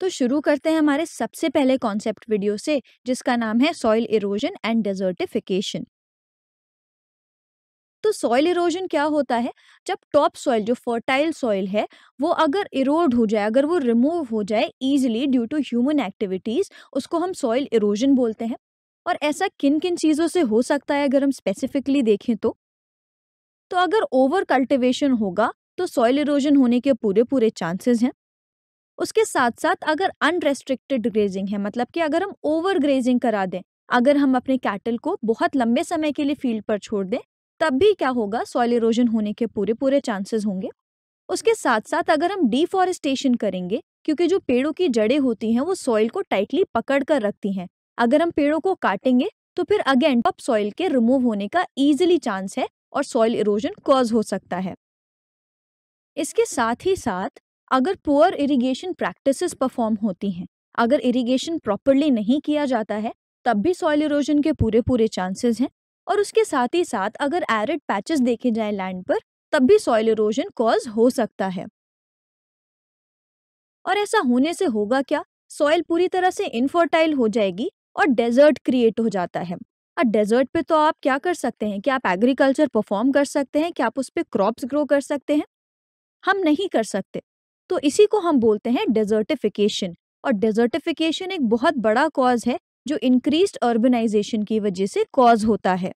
तो शुरू करते हैं हमारे सबसे पहले कॉन्सेप्ट वीडियो से जिसका नाम है सॉइल इरोजन एंड डेजर्टिफिकेशन तो सॉइल इरोजन क्या होता है जब टॉप सॉइल जो फर्टाइल सॉइल है वो अगर इरोड हो जाए अगर वो रिमूव हो जाए easily due to human activities उसको हम सॉइल इरोजन बोलते हैं और ऐसा किन किन चीज़ों से हो सकता है अगर हम स्पेसिफिकली देखें तो तो अगर ओवर कल्टिवेशन होगा तो सॉइल इरोजन होने के पूरे पूरे चांसेस हैं उसके साथ साथ अगर अनरेस्ट्रिक्टेड ग्रेजिंग है मतलब कि अगर हम ओवर ग्रेजिंग करा दें अगर हम अपने कैटल को बहुत लंबे समय के लिए फील्ड पर छोड़ दें तब भी क्या होगा सॉइल इरोजन होने के पूरे पूरे चांसेस होंगे उसके साथ साथ अगर हम डिफॉरेस्टेशन करेंगे क्योंकि जो पेड़ों की जड़ें होती हैं वो सॉइल को टाइटली पकड़ कर रखती हैं अगर हम पेड़ों को काटेंगे तो फिर अगेन टॉप सॉइल के रिमूव होने का ईजिली चांस है और सॉइल इरोजन कॉज हो सकता है इसके साथ ही साथ अगर पुअर इरिगेशन प्रैक्टिसेस परफॉर्म होती हैं अगर इरिगेशन प्रॉपरली नहीं किया जाता है तब भी सॉइल इरोजन के पूरे पूरे चांसेस हैं और उसके साथ ही साथ अगर एरिड पैचेस देखे जाए लैंड पर तब भी सॉइल इरोजन कॉज हो सकता है और ऐसा होने से होगा क्या सॉइल पूरी तरह से इनफर्टाइल हो जाएगी और डेजर्ट क्रिएट हो जाता है और डेजर्ट पे तो आप क्या कर सकते हैं कि आप एग्रीकल्चर परफॉर्म कर सकते हैं क्या आप उस पर क्रॉप्स ग्रो कर सकते हैं हम नहीं कर सकते तो इसी को हम बोलते हैं डेजर्टिफिकेशन और डेजर्टिफिकेशन एक बहुत बड़ा कॉज है जो इंक्रीज अर्बनाइजेशन की वजह से कॉज होता है